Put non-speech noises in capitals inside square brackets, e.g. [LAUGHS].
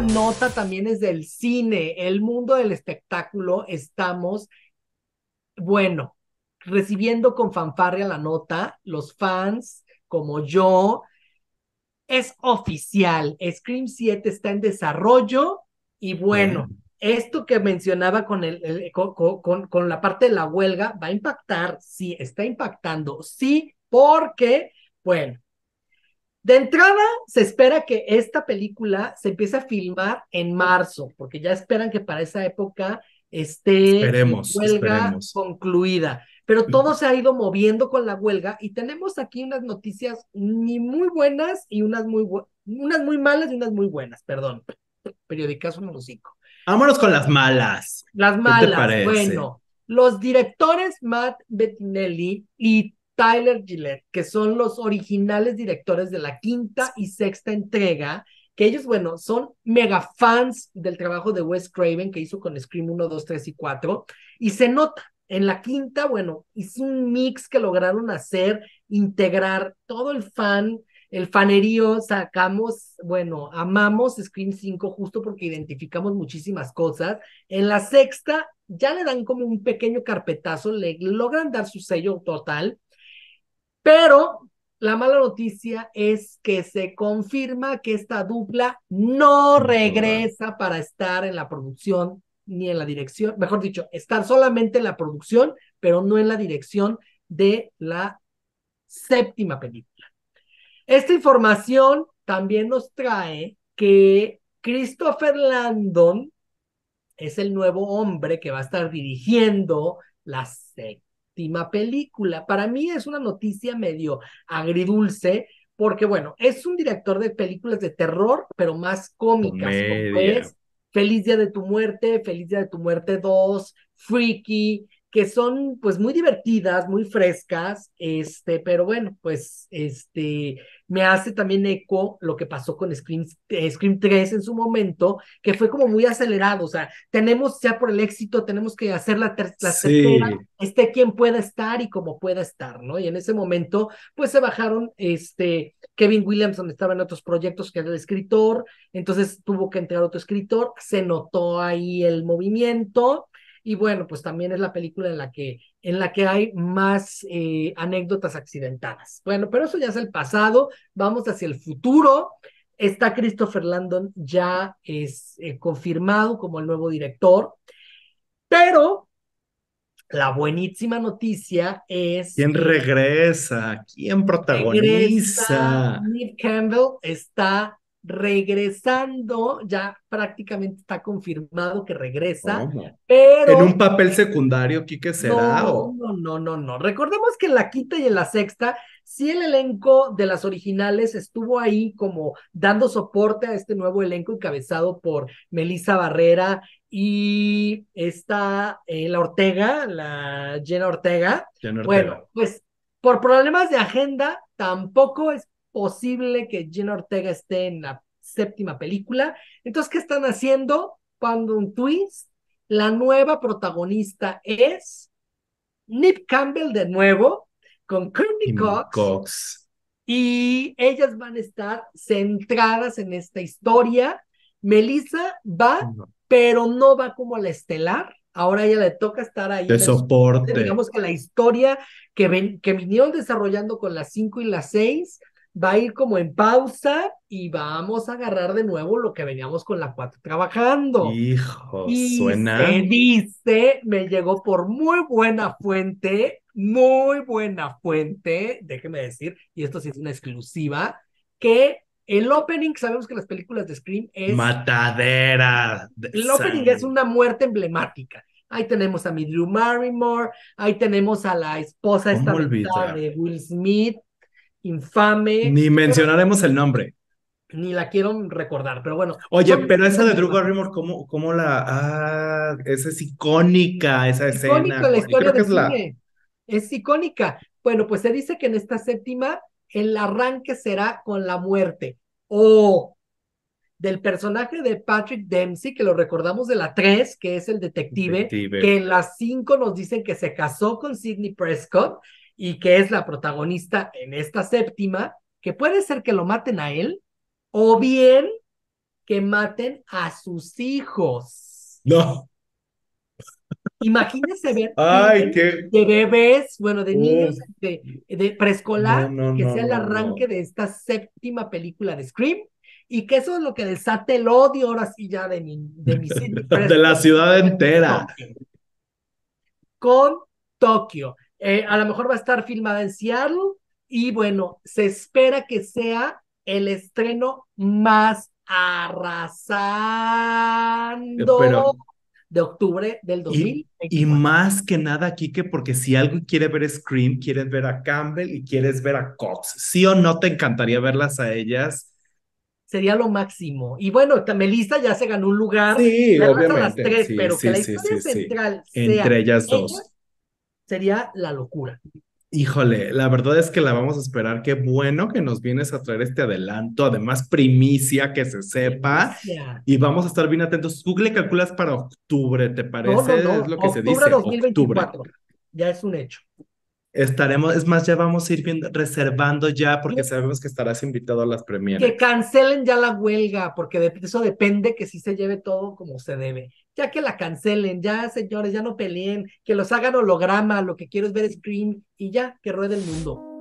nota también es del cine. El mundo del espectáculo estamos, bueno, recibiendo con fanfarria la nota, los fans como yo. Es oficial, Scream 7 está en desarrollo y bueno, esto que mencionaba con, el, con, con la parte de la huelga va a impactar, sí, está impactando, sí, porque, bueno, de entrada, se espera que esta película se empiece a filmar en marzo, porque ya esperan que para esa época esté huelga concluida. Pero todo se ha ido moviendo con la huelga y tenemos aquí unas noticias ni muy buenas y unas muy, unas muy malas y unas muy buenas, perdón. Periodicazo número 5. Vámonos con las malas. Las malas, bueno. Los directores Matt Bettinelli y Tyler Gillette, que son los originales directores de la quinta y sexta entrega, que ellos, bueno, son mega fans del trabajo de Wes Craven que hizo con Scream 1, 2, 3 y 4, y se nota. En la quinta, bueno, hizo un mix que lograron hacer, integrar todo el fan, el fanerío, sacamos, bueno, amamos Scream 5 justo porque identificamos muchísimas cosas. En la sexta ya le dan como un pequeño carpetazo, le logran dar su sello total pero la mala noticia es que se confirma que esta dupla no regresa para estar en la producción ni en la dirección, mejor dicho, estar solamente en la producción, pero no en la dirección de la séptima película. Esta información también nos trae que Christopher Landon es el nuevo hombre que va a estar dirigiendo la séptima Última película. Para mí es una noticia medio agridulce, porque bueno, es un director de películas de terror, pero más cómicas, es Feliz Día de tu Muerte, Feliz Día de tu Muerte 2, Freaky, que son pues muy divertidas, muy frescas, este, pero bueno, pues este, me hace también eco lo que pasó con Scream, eh, Scream 3 en su momento, que fue como muy acelerado, o sea, tenemos ya por el éxito, tenemos que hacer la, ter tercera, este quien pueda estar y como pueda estar, ¿no? Y en ese momento, pues se bajaron, este, Kevin Williamson estaba en otros proyectos que era el escritor, entonces tuvo que entrar otro escritor, se notó ahí el movimiento, y bueno, pues también es la película en la que, en la que hay más eh, anécdotas accidentadas. Bueno, pero eso ya es el pasado, vamos hacia el futuro. Está Christopher Landon ya es eh, confirmado como el nuevo director, pero la buenísima noticia es... ¿Quién regresa? ¿Quién protagoniza? Campbell está regresando, ya prácticamente está confirmado que regresa, pero... En un papel secundario, Quique será. No, no, no, no, no. Recordemos que en la quinta y en la sexta, si el elenco de las originales estuvo ahí como dando soporte a este nuevo elenco encabezado por Melissa Barrera y está eh, la Ortega, la Jenna Ortega. Jenna Ortega. Bueno, pues por problemas de agenda, tampoco es posible que Gina Ortega esté en la séptima película. Entonces, ¿qué están haciendo? Cuando un twist, la nueva protagonista es Nip Campbell de nuevo, con Courtney Cox, Y ellas van a estar centradas en esta historia. Melissa va, pero no va como la estelar. Ahora ella le toca estar ahí. De, soporte. Digamos que la historia que, ven, que vinieron desarrollando con las cinco y las 6 va a ir como en pausa y vamos a agarrar de nuevo lo que veníamos con la 4 trabajando. Hijo, suena. Se dice, me llegó por muy buena fuente, muy buena fuente, déjeme decir, y esto sí es una exclusiva, que el opening, sabemos que las películas de Scream es. Matadera. El opening es una muerte emblemática. Ahí tenemos a mi Drew ahí tenemos a la esposa esta de Will Smith, infame. Ni mencionaremos el nombre. Ni la quiero recordar, pero bueno. Oye, pero esa de Drew Barrymore, ¿cómo, la...? Ah, esa es icónica, esa escena. es, es icónica. Bueno, pues se dice que en esta séptima el arranque será con la muerte. O del personaje de Patrick Dempsey, que lo recordamos de la 3, que es el detective, que en la 5 nos dicen que se casó con Sidney Prescott y que es la protagonista en esta séptima, que puede ser que lo maten a él o bien que maten a sus hijos. No. Imagínense ver [LAUGHS] Ay, de, bebés, bueno, de niños de, de preescolar, que sea el arranque de esta séptima película de Scream y que eso es lo que desate el odio ahora sí ya de mi, de, mi, [LAUGHS] de la ciudad entera. Con Tokio. Eh, a lo mejor va a estar filmada en Seattle y bueno, se espera que sea el estreno más arrasando eh, de octubre del 2000. Y, más que nada, Kike, porque si alguien quiere ver Scream, quieres ver a Campbell y quieres ver a Cox. ¿Sí o no te encantaría verlas a ellas? Sería lo máximo. Y bueno, Melissa ya se ganó un lugar. Sí, obviamente. pero que la historia central entre ellas dos sería la locura. Híjole, la verdad es que la vamos a esperar. Qué bueno que nos vienes a traer este adelanto, además primicia que se sepa. Y vamos a estar bien atentos. Google calculas para octubre, te parece? lo que octubre se dice. 2024. Ya es un hecho. Estaremos, es más, ya vamos a ir reservando ya porque sabemos que estarás invitado a las premieres. Que cancelen ya la huelga, porque de eso depende que sí se lleve todo como se debe ya que la cancelen, ya señores, ya no peleen, que los hagan holograma, lo que quiero es ver screen y ya, que ruede el mundo.